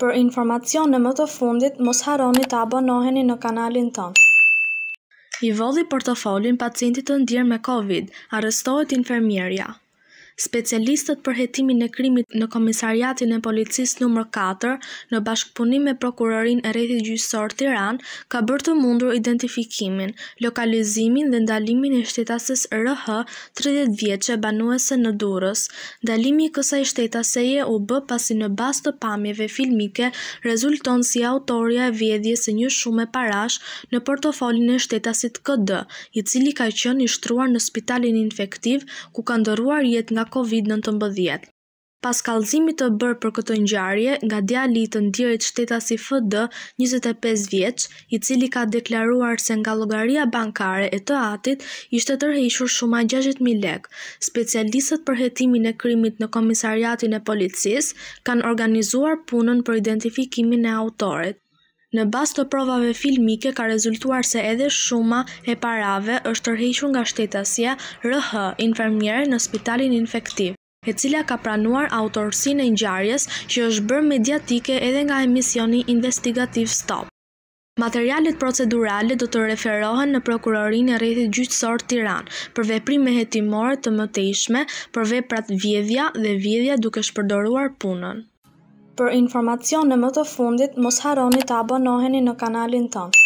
Për informacione më të fundit, mos haroni të abonoheni në kanalin tonë. I vodhi portofolin pacientit të ndirë me COVID, arrestohet infermierja. Specialistët për hetimin e krimit në Komisariatin e Policis nr. 4 në bashkëpunim me Prokurorin e rrethit Gjysor Tiran ka bërë të mundur identifikimin, lokalizimin dhe ndalimin e shtetasës RH 30 vjeqe banuese në durës. Dalimi kësa i shtetaseje u bë pasi në bastë të pamjeve filmike rezulton si autoria e vjedje se një shume parash në portofolin e shtetasit KD, i cili ka qënë i shtruar në spitalin infektiv ku ka ndëruar jet nga COVID-19. Pas kalzimit të bërë për këtë njëjarje, nga djali të ndjerit shteta si FD 25 vjeç, i cili ka deklaruar se nga logaria bankare e të atit, ishte tërhejshur shuma 6.000 lek. Specialistët për hetimin e krimit në komisariatin e policis kanë organizuar punën për identifikimin e autorit. Në bas të provave filmike ka rezultuar se edhe shuma e parave është tërhequr nga shtetasia RH, infermjere në spitalin infektiv e cila ka pranuar autorsin e njëjarjes që është bërë mediatike edhe nga emisioni Investigativ Stop. Materialet procedurale do të referohen në prokurorin e rejtë gjyqësor Tiran për veprime hetimore të mëtejshme për veprat vjedhja dhe vjedhja duke shpërdoruar punën për informacione më të fundit, mos haroni të abonoheni në kanalin tonë.